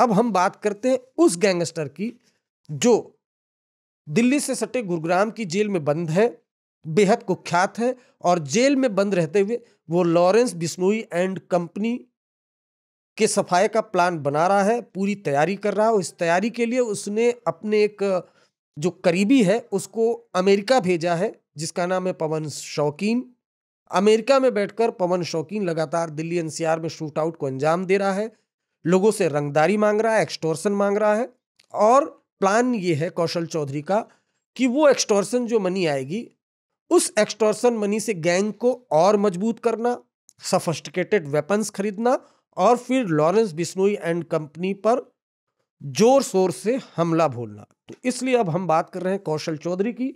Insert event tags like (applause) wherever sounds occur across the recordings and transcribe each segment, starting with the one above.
अब हम बात करते हैं उस गैंगस्टर की जो दिल्ली से सटे गुरुग्राम की जेल में बंद है बेहद कुख्यात है और जेल में बंद रहते हुए वो लॉरेंस बिश्नोई एंड कंपनी के सफाई का प्लान बना रहा है पूरी तैयारी कर रहा है इस तैयारी के लिए उसने अपने एक जो करीबी है उसको अमेरिका भेजा है जिसका नाम है पवन शौकीन अमेरिका में बैठकर पवन शौकीन लगातार दिल्ली एनसीआर में शूट आउट को अंजाम दे रहा है लोगों से रंगदारी मांग रहा है एक्सटोर्सन मांग रहा है और प्लान ये है कौशल चौधरी का कि वो एक्सटोर्सन जो मनी आएगी उस एक्सटोर्सन मनी से गैंग को और मजबूत करना सफस्टिकेटेड वेपन्स खरीदना और फिर लॉरेंस बिश्नोई एंड कंपनी पर जोर शोर से हमला बोलना तो इसलिए अब हम बात कर रहे हैं कौशल चौधरी की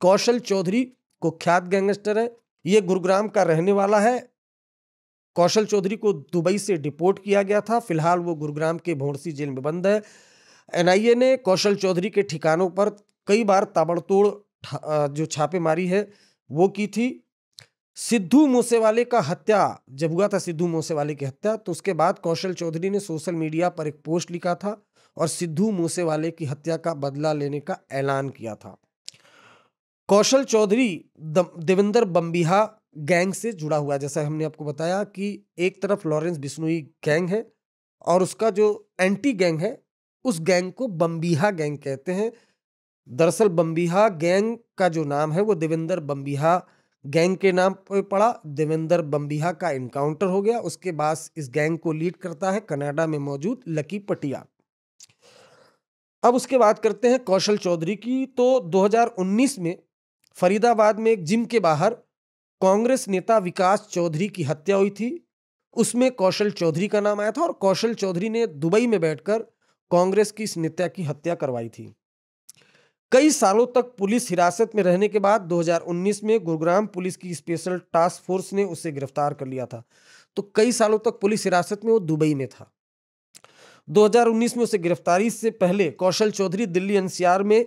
कौशल चौधरी कुख्यात गैंगस्टर है ये गुरुग्राम का रहने वाला है कौशल चौधरी को दुबई से डिपोर्ट किया गया था फिलहाल वो गुरुग्राम के भोंडसी जेल में बंद है एनआईए ने कौशल चौधरी के ठिकानों पर कई बार ताबड़तोड़ जो छापेमारी है वो की थी सिद्धू मूसेवाले का हत्या जब हुआ था सिद्धू मूसेवाले की हत्या तो उसके बाद कौशल चौधरी ने सोशल मीडिया पर एक पोस्ट लिखा था और सिद्धू मूसेवाले की हत्या का बदला लेने का ऐलान किया था कौशल चौधरी देवेंद्र बम्बिहा गैंग से जुड़ा हुआ है जैसा हमने आपको बताया कि एक तरफ लॉरेंस बिश्नोई गैंग है और उसका जो एंटी गैंग है उस गैंग को बम्बीहा गैंग कहते हैं दरअसल बम्बीहा गैंग का जो नाम है वो देवेंद्र बम्बीहा गैंग के नाम पर पड़ा देवेंद्र बम्बीहा का इनकाउंटर हो गया उसके बाद इस गैंग को लीड करता है कनाडा में मौजूद लकी पटिया अब उसके बात करते हैं कौशल चौधरी की तो 2019 में फरीदाबाद में एक जिम के बाहर कांग्रेस नेता विकास चौधरी की हत्या हुई थी उसमें कौशल चौधरी का नाम आया था और कौशल चौधरी ने दुबई में बैठकर कांग्रेस की इस नेता की हत्या करवाई थी कई सालों तक पुलिस हिरासत में रहने के बाद 2019 में गुरुग्राम पुलिस की स्पेशल टास्क फोर्स ने उसे गिरफ्तार कर लिया था तो कई सालों तक पुलिस हिरासत में वो दुबई में था 2019 में उसे गिरफ्तारी से पहले कौशल चौधरी दिल्ली एनसीआर में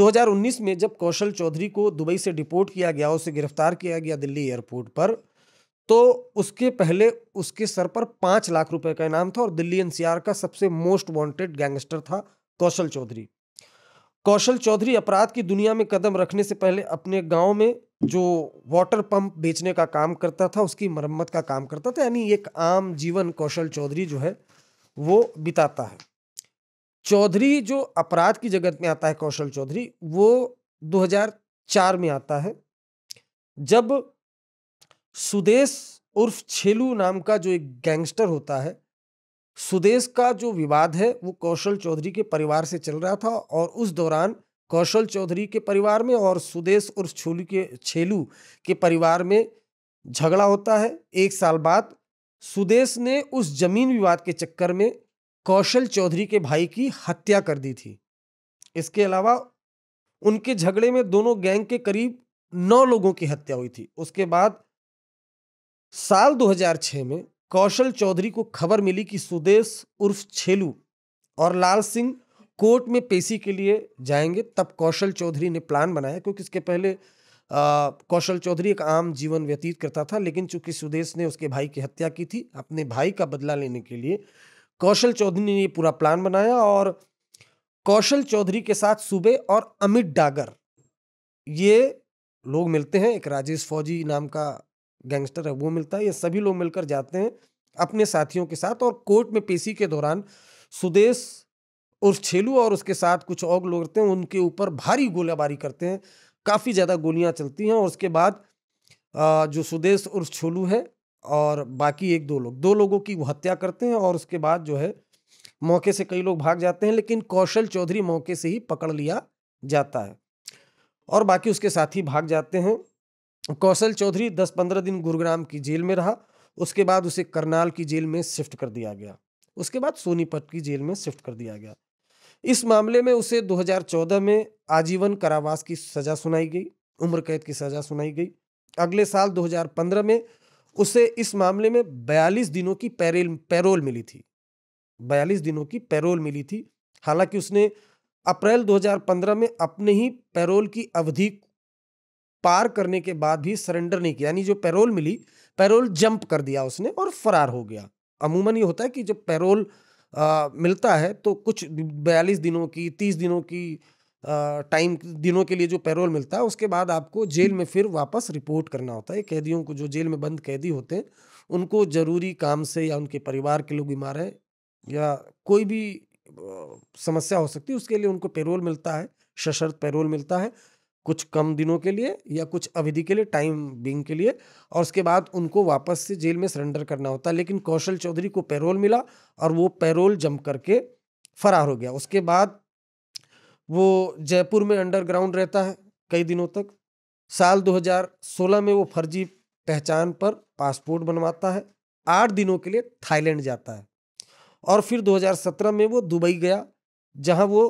2019 में जब कौशल चौधरी को दुबई से डिपोर्ट किया गया उसे गिरफ्तार किया गया दिल्ली एयरपोर्ट पर तो उसके पहले उसके सर पर पांच लाख रुपए का इनाम था और दिल्ली एनसीआर का सबसे मोस्ट वांटेड गैंगस्टर था कौशल चौधरी कौशल चौधरी अपराध की दुनिया में कदम रखने से पहले अपने गांव में जो वाटर पंप बेचने का काम करता था उसकी मरम्मत का काम करता था यानी एक आम जीवन कौशल चौधरी जो है वो बिताता है चौधरी जो अपराध की जगत में आता है कौशल चौधरी वो 2004 में आता है जब सुदेश उर्फ छेलू नाम का जो एक गैंगस्टर होता है सुदेश का जो विवाद है वो कौशल चौधरी के परिवार से चल रहा था और उस दौरान कौशल चौधरी के परिवार में और सुदेश उर्फ छोलू के छेलू के परिवार में झगड़ा होता है एक साल बाद सुदेश ने उस जमीन विवाद के चक्कर में कौशल चौधरी के भाई की हत्या कर दी थी इसके अलावा उनके झगड़े में दोनों गैंग के करीब नौ लोगों की हत्या हुई थी उसके बाद साल 2006 में कौशल चौधरी को खबर मिली कि सुदेश उर्फ छेलू और लाल सिंह कोर्ट में पेशी के लिए जाएंगे तब कौशल चौधरी ने प्लान बनाया क्योंकि इसके पहले आ, कौशल चौधरी एक आम जीवन व्यतीत करता था लेकिन चूंकि सुदेश ने उसके भाई की हत्या की थी अपने भाई का बदला लेने के लिए कौशल चौधरी ने ये पूरा प्लान बनाया और कौशल चौधरी के साथ सूबे और अमित डागर ये लोग मिलते हैं एक राजेश फौजी नाम का गैंगस्टर है वो मिलता है ये सभी लोग मिलकर जाते हैं अपने साथियों के साथ और कोर्ट में पेशी के दौरान सुदेश उर्फ छेलू और उसके साथ कुछ और लोग रहते हैं उनके ऊपर भारी गोलाबारी करते हैं काफ़ी ज़्यादा गोलियां चलती हैं और उसके बाद जो सुदेश उर्फ छोलू है और बाकी एक दो लोग दो लोगों की हत्या करते हैं और उसके बाद जो है मौके से कई लोग भाग जाते हैं लेकिन कौशल चौधरी मौके से ही पकड़ लिया जाता है और बाकी उसके साथी भाग जाते हैं कौशल चौधरी दस पंद्रह दिन गुरुग्राम की जेल में रहा उसके बाद उसे करनाल की जेल में शिफ्ट कर दिया गया उसके बाद सोनीपत की जेल में शिफ्ट कर दिया गया इस मामले में उसे 2014 में आजीवन कारावास की सजा सुनाई गई उम्र कैद की सजा सुनाई गई अगले साल 2015 में उसे इस मामले में 42 दिनों की पैरेल पैरोल मिली थी 42 दिनों की पैरोल मिली थी हालांकि उसने अप्रैल 2015 में अपने ही पैरोल की अवधि पार करने के बाद भी सरेंडर नहीं किया यानी जो पैरोल मिली पैरोल जंप कर दिया उसने और फरार हो गया अमूमन ये होता है कि जब पैरोल आ, मिलता है तो कुछ बयालीस दिनों की तीस दिनों की टाइम दिनों के लिए जो पैरोल मिलता है उसके बाद आपको जेल में फिर वापस रिपोर्ट करना होता है कैदियों को जो जेल में बंद कैदी होते हैं उनको ज़रूरी काम से या उनके परिवार के लोग बीमार हैं या कोई भी समस्या हो सकती है उसके लिए उनको पेरोल मिलता है सशर्त पेरोल मिलता है कुछ कम दिनों के लिए या कुछ अवधि के लिए टाइम बिंग के लिए और उसके बाद उनको वापस से जेल में सरेंडर करना होता है लेकिन कौशल चौधरी को पैरोल मिला और वो पैरोल जम करके फरार हो गया उसके बाद वो जयपुर में अंडरग्राउंड रहता है कई दिनों तक साल 2016 में वो फर्जी पहचान पर पासपोर्ट बनवाता है आठ दिनों के लिए थाईलैंड जाता है और फिर 2017 में वो दुबई गया जहां वो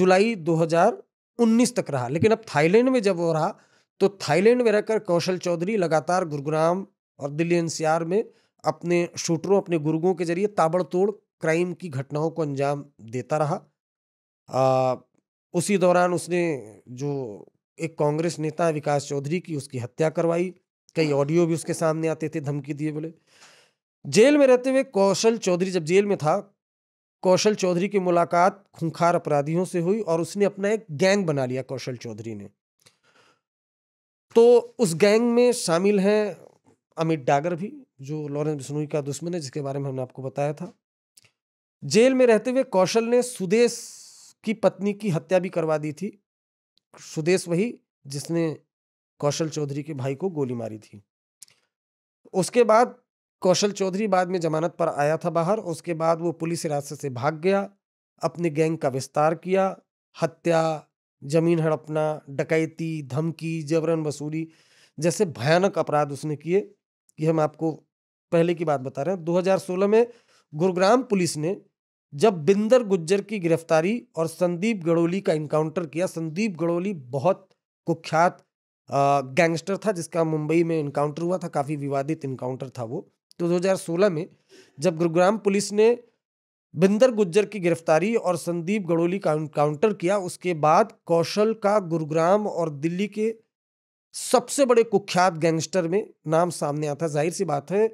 जुलाई 2019 तक रहा लेकिन अब थाईलैंड में जब वो रहा तो थाईलैंड में रहकर कौशल चौधरी लगातार गुरुग्राम और दिल्ली एनसीआर में अपने शूटरों अपने गुरुओं के जरिए ताबड़तोड़ क्राइम की घटनाओं को अंजाम देता रहा आ, उसी दौरान उसने जो एक कांग्रेस नेता विकास चौधरी की उसकी हत्या करवाई कई ऑडियो भी उसके सामने आते थे धमकी दिए बोले जेल में रहते हुए कौशल चौधरी जब जेल में था कौशल चौधरी की मुलाकात खूंखार अपराधियों से हुई और उसने अपना एक गैंग बना लिया कौशल चौधरी ने तो उस गैंग में शामिल हैं अमित डागर भी जो लॉरेंस बिश्नोई का दुश्मन है जिसके बारे में हमने आपको बताया था जेल में रहते हुए कौशल ने सुदेश की पत्नी की हत्या भी करवा दी थी सुदेश वही जिसने कौशल चौधरी के भाई को गोली मारी थी उसके बाद कौशल चौधरी बाद में जमानत पर आया था बाहर उसके बाद वो पुलिस हिरासत से भाग गया अपने गैंग का विस्तार किया हत्या जमीन हड़पना डकैती धमकी जबरन वसूली जैसे भयानक अपराध उसने किए कि हम आपको पहले की बात बता रहे हैं 2016 में गुरुग्राम पुलिस ने जब बिंदर गुज्जर की गिरफ्तारी और संदीप गड़ोली का इनकाउंटर किया संदीप गड़ोली बहुत कुख्यात गैंगस्टर था जिसका मुंबई में इनकाउंटर हुआ था काफ़ी विवादित इनकाउंटर था वो तो 2016 में जब गुरुग्राम पुलिस ने बिंदर गुज्जर की गिरफ्तारी और संदीप गड़ोली का इनकाउंटर किया उसके बाद कौशल का गुरुग्राम और दिल्ली के सबसे बड़े कुख्यात गैंगस्टर में नाम सामने आता जाहिर सी बात है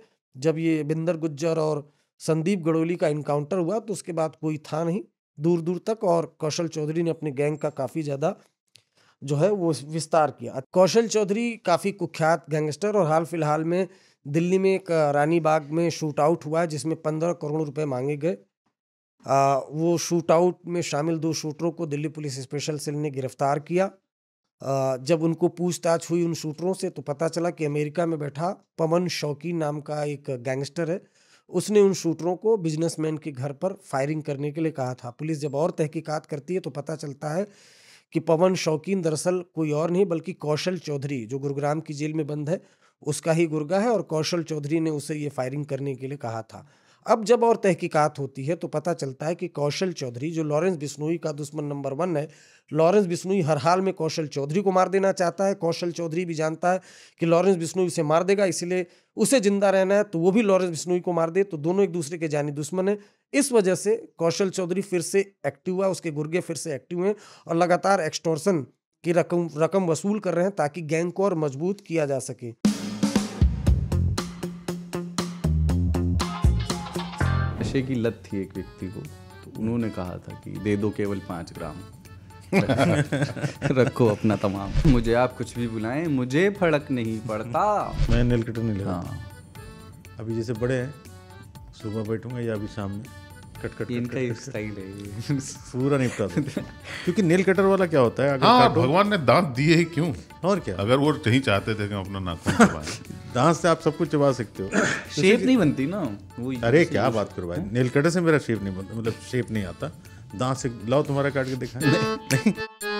जब ये बिंदर गुज्जर और संदीप गड़ोली का इनकाउंटर हुआ तो उसके बाद कोई था नहीं दूर दूर तक और कौशल चौधरी ने अपने गैंग का काफ़ी ज़्यादा जो है वो विस्तार किया कौशल चौधरी काफ़ी कुख्यात गैंगस्टर और हाल फिलहाल में दिल्ली में एक रानी बाग में शूट आउट हुआ जिसमें पंद्रह करोड़ रुपए मांगे गए आ, वो शूट आउट में शामिल दो शूटरों को दिल्ली पुलिस स्पेशल सेल ने गिरफ्तार किया आ, जब उनको पूछताछ हुई उन शूटरों से तो पता चला कि अमेरिका में बैठा पवन शौकी नाम का एक गैंगस्टर है उसने उन शूटरों को बिजनेसमैन के घर पर फायरिंग करने के लिए कहा था पुलिस जब और तहकीकात करती है तो पता चलता है कि पवन शौकीन दरअसल कोई और नहीं बल्कि कौशल चौधरी जो गुरुग्राम की जेल में बंद है उसका ही गुर्गा है और कौशल चौधरी ने उसे ये फायरिंग करने के लिए कहा था अब जब और तहकीकात होती है तो पता चलता है कि कौशल चौधरी जो लॉरेंस बिश्नोई का दुश्मन नंबर वन है लॉरेंस बिश्नोई हर हाल में कौशल चौधरी को मार देना चाहता है कौशल चौधरी भी जानता है कि लॉरेंस बिश्नोई उसे मार देगा इसलिए उसे ज़िंदा रहना है तो वो भी लॉरेंस बिश्नोई को मार दे तो दोनों एक दूसरे के जानी दुश्मन है इस वजह से कौशल चौधरी फिर से एक्टिव हुआ उसके गुर्गे फिर से एक्टिव हुए और लगातार एक्सटोर्सन की रकम रकम वसूल कर रहे हैं ताकि गैंग को और मजबूत किया जा सके नशे की लत थी एक व्यक्ति को तो उन्होंने कहा था कि दे दो केवल पाँच ग्राम रखो अपना तमाम मुझे आप कुछ भी बुलाएं मुझे फर्क नहीं पड़ता मैं नेल कटर नहीं लगा हाँ अभी जैसे बड़े हैं सुबह बैठूंगा या अभी शाम में कट कट इनका एक स्टाइल है पूरा निपटा क्योंकि नेल कटर वाला क्या होता है अगर हाँ, भगवान ने दांत दिए ही क्यों और क्या अगर वो नहीं चाहते थे कि अपना नाखून (laughs) दांत से आप सब कुछ चबा सकते हो (coughs) शेप नहीं बनती ना वो अरे क्या बात करो भाई हाँ? नील से मेरा शेप नहीं बनता मतलब शेप नहीं आता दांत से लाओ तुम्हारा काट के दिखा नहीं